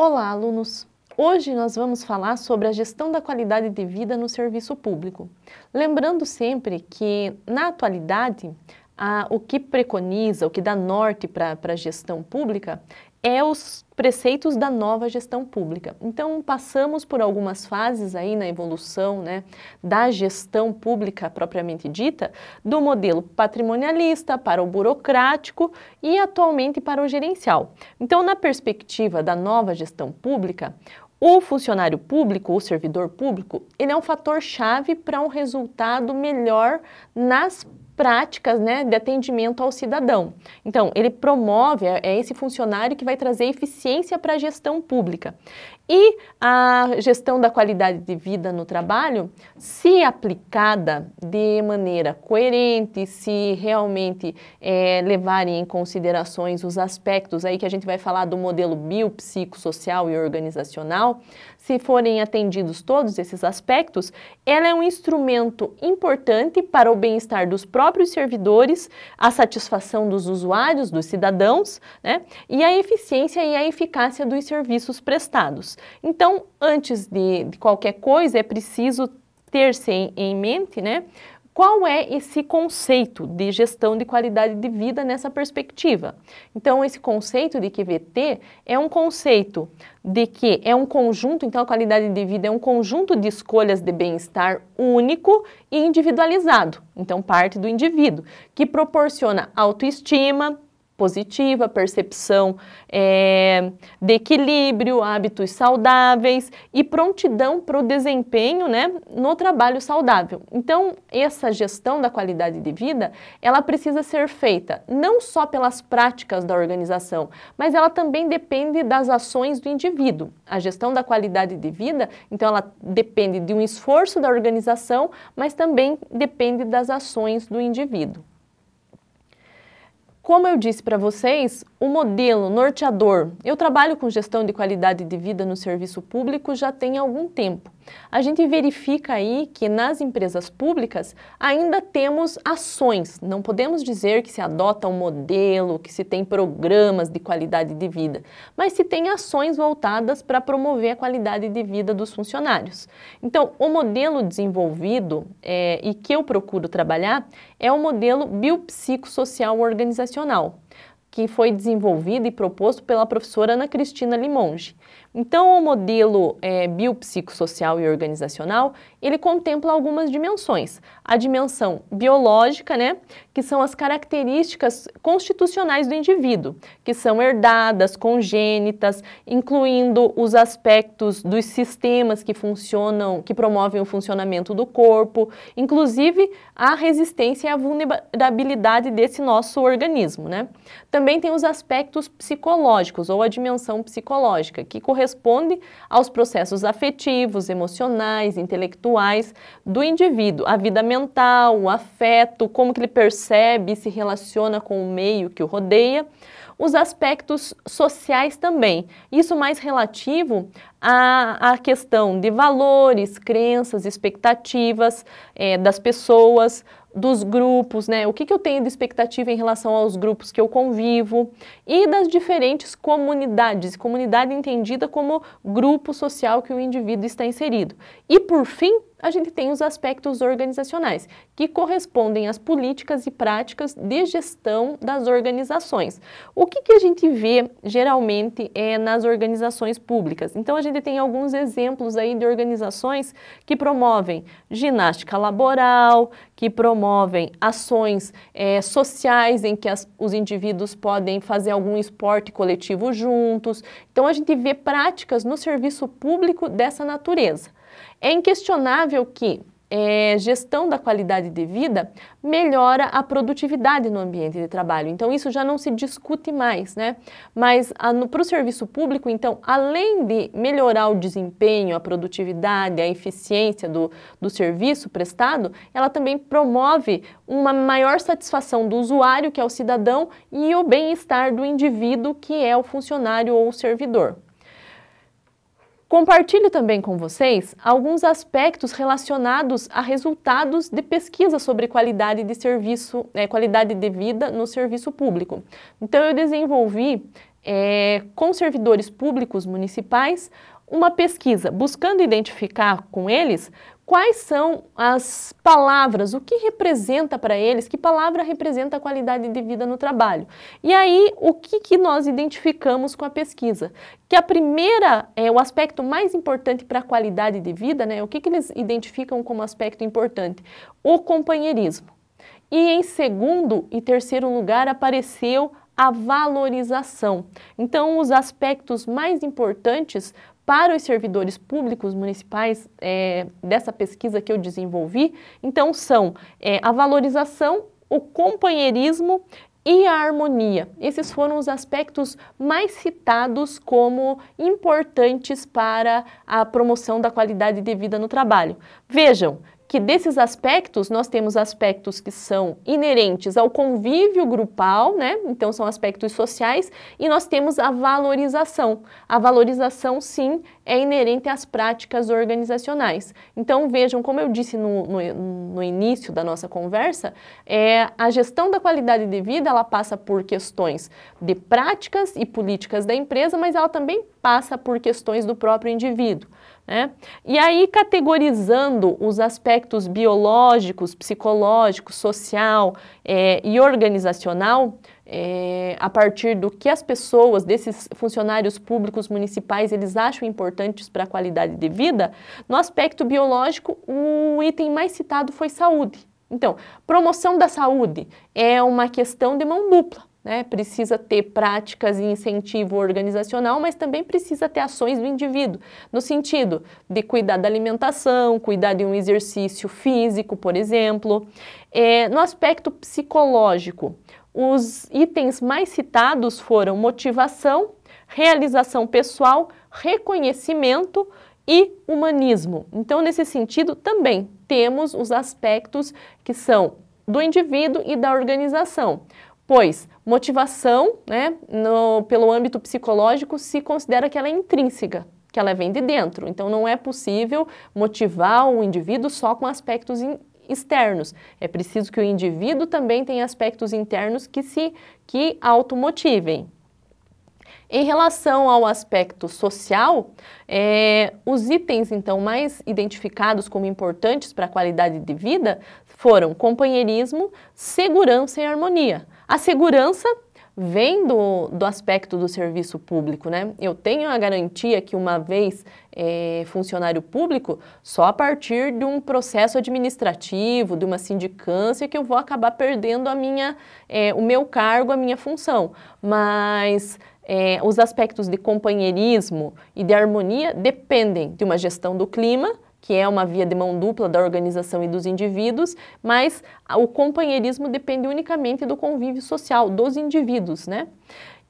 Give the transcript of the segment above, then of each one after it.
Olá, alunos! Hoje nós vamos falar sobre a gestão da qualidade de vida no serviço público. Lembrando sempre que, na atualidade, a, o que preconiza, o que dá norte para a gestão pública é os preceitos da nova gestão pública. Então, passamos por algumas fases aí na evolução né, da gestão pública propriamente dita, do modelo patrimonialista para o burocrático e atualmente para o gerencial. Então, na perspectiva da nova gestão pública, o funcionário público, o servidor público, ele é um fator chave para um resultado melhor nas práticas né, de atendimento ao cidadão. Então, ele promove, é, é esse funcionário que vai trazer eficiência para a gestão pública. E a gestão da qualidade de vida no trabalho, se aplicada de maneira coerente, se realmente é, levarem em considerações os aspectos aí que a gente vai falar do modelo biopsicossocial e organizacional, se forem atendidos todos esses aspectos, ela é um instrumento importante para o bem-estar dos próprios servidores, a satisfação dos usuários, dos cidadãos, né, e a eficiência e a eficácia dos serviços prestados. Então, antes de, de qualquer coisa, é preciso ter-se em, em mente, né, qual é esse conceito de gestão de qualidade de vida nessa perspectiva? Então, esse conceito de QVT é um conceito de que é um conjunto, então a qualidade de vida é um conjunto de escolhas de bem-estar único e individualizado, então parte do indivíduo, que proporciona autoestima, positiva, percepção é, de equilíbrio, hábitos saudáveis e prontidão para o desempenho né, no trabalho saudável. Então, essa gestão da qualidade de vida, ela precisa ser feita não só pelas práticas da organização, mas ela também depende das ações do indivíduo. A gestão da qualidade de vida, então, ela depende de um esforço da organização, mas também depende das ações do indivíduo. Como eu disse para vocês, o modelo norteador. Eu trabalho com gestão de qualidade de vida no serviço público já tem algum tempo a gente verifica aí que nas empresas públicas ainda temos ações, não podemos dizer que se adota um modelo, que se tem programas de qualidade de vida, mas se tem ações voltadas para promover a qualidade de vida dos funcionários. Então, o modelo desenvolvido é, e que eu procuro trabalhar é o modelo biopsicossocial organizacional, que foi desenvolvido e proposto pela professora Ana Cristina Limonge. Então, o modelo é, biopsicossocial e organizacional, ele contempla algumas dimensões. A dimensão biológica, né, que são as características constitucionais do indivíduo, que são herdadas, congênitas, incluindo os aspectos dos sistemas que funcionam, que promovem o funcionamento do corpo, inclusive a resistência e a vulnerabilidade desse nosso organismo, né? Também tem os aspectos psicológicos ou a dimensão psicológica, que corresponde corresponde aos processos afetivos, emocionais, intelectuais do indivíduo, a vida mental, o afeto, como que ele percebe e se relaciona com o meio que o rodeia os aspectos sociais também. Isso mais relativo à, à questão de valores, crenças, expectativas é, das pessoas, dos grupos, né? O que, que eu tenho de expectativa em relação aos grupos que eu convivo e das diferentes comunidades, comunidade entendida como grupo social que o indivíduo está inserido. E por fim, a gente tem os aspectos organizacionais, que correspondem às políticas e práticas de gestão das organizações. O que, que a gente vê geralmente é nas organizações públicas? Então, a gente tem alguns exemplos aí de organizações que promovem ginástica laboral, que promovem ações é, sociais em que as, os indivíduos podem fazer algum esporte coletivo juntos. Então, a gente vê práticas no serviço público dessa natureza. É inquestionável que é, gestão da qualidade de vida melhora a produtividade no ambiente de trabalho. Então, isso já não se discute mais, né? Mas para o serviço público, então, além de melhorar o desempenho, a produtividade, a eficiência do, do serviço prestado, ela também promove uma maior satisfação do usuário, que é o cidadão, e o bem-estar do indivíduo, que é o funcionário ou o servidor. Compartilho também com vocês alguns aspectos relacionados a resultados de pesquisa sobre qualidade de serviço, é, qualidade de vida no serviço público. Então, eu desenvolvi é, com servidores públicos municipais uma pesquisa buscando identificar com eles quais são as palavras, o que representa para eles, que palavra representa a qualidade de vida no trabalho. E aí, o que, que nós identificamos com a pesquisa? Que a primeira, é o aspecto mais importante para a qualidade de vida, né? O que, que eles identificam como aspecto importante? O companheirismo. E em segundo e terceiro lugar apareceu a valorização. Então, os aspectos mais importantes para os servidores públicos municipais é, dessa pesquisa que eu desenvolvi, então são é, a valorização, o companheirismo e a harmonia. Esses foram os aspectos mais citados como importantes para a promoção da qualidade de vida no trabalho. Vejam, que desses aspectos nós temos aspectos que são inerentes ao convívio grupal, né? Então são aspectos sociais e nós temos a valorização. A valorização sim é inerente às práticas organizacionais. Então vejam, como eu disse no, no, no início da nossa conversa, é, a gestão da qualidade de vida ela passa por questões de práticas e políticas da empresa, mas ela também passa por questões do próprio indivíduo. Né? E aí, categorizando os aspectos biológicos, psicológico, social é, e organizacional, é, a partir do que as pessoas, desses funcionários públicos municipais, eles acham importantes para a qualidade de vida, no aspecto biológico, o item mais citado foi saúde. Então, promoção da saúde é uma questão de mão dupla né? Precisa ter práticas e incentivo organizacional, mas também precisa ter ações do indivíduo, no sentido de cuidar da alimentação, cuidar de um exercício físico, por exemplo. É, no aspecto psicológico, os itens mais citados foram motivação, realização pessoal, reconhecimento e humanismo. Então, nesse sentido, também temos os aspectos que são do indivíduo e da organização. Pois motivação, né, no, pelo âmbito psicológico, se considera que ela é intrínseca, que ela vem de dentro. Então não é possível motivar o indivíduo só com aspectos in, externos. É preciso que o indivíduo também tenha aspectos internos que se que automotivem, em relação ao aspecto social, é, os itens então mais identificados como importantes para a qualidade de vida foram companheirismo, segurança e harmonia. A segurança vem do, do aspecto do serviço público, né? Eu tenho a garantia que uma vez é, funcionário público, só a partir de um processo administrativo, de uma sindicância, que eu vou acabar perdendo a minha, é, o meu cargo, a minha função. Mas é, os aspectos de companheirismo e de harmonia dependem de uma gestão do clima, que é uma via de mão dupla da organização e dos indivíduos, mas o companheirismo depende unicamente do convívio social dos indivíduos, né?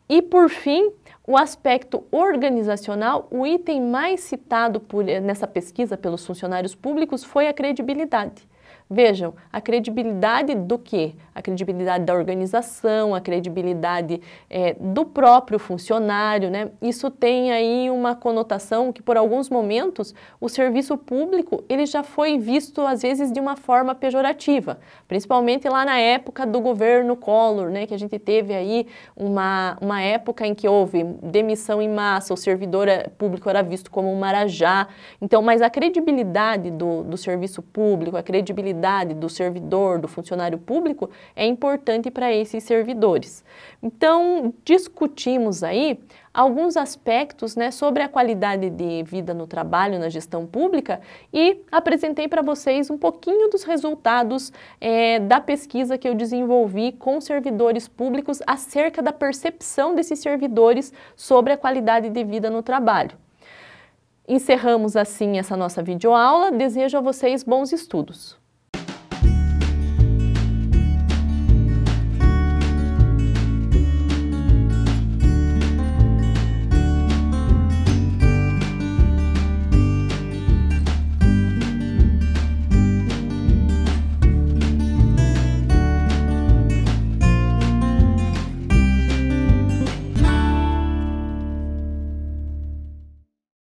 E por fim, o aspecto organizacional, o item mais citado por, nessa pesquisa pelos funcionários públicos foi a credibilidade. Vejam, a credibilidade do quê? A credibilidade da organização, a credibilidade é, do próprio funcionário, né? Isso tem aí uma conotação que, por alguns momentos, o serviço público ele já foi visto, às vezes, de uma forma pejorativa, principalmente lá na época do governo Collor, né? Que a gente teve aí uma, uma época em que houve demissão em massa, o servidor eh, público era visto como um marajá. Então, mas a credibilidade do, do serviço público, a credibilidade qualidade do servidor, do funcionário público, é importante para esses servidores. Então, discutimos aí alguns aspectos né, sobre a qualidade de vida no trabalho, na gestão pública, e apresentei para vocês um pouquinho dos resultados é, da pesquisa que eu desenvolvi com servidores públicos acerca da percepção desses servidores sobre a qualidade de vida no trabalho. Encerramos assim essa nossa videoaula. Desejo a vocês bons estudos.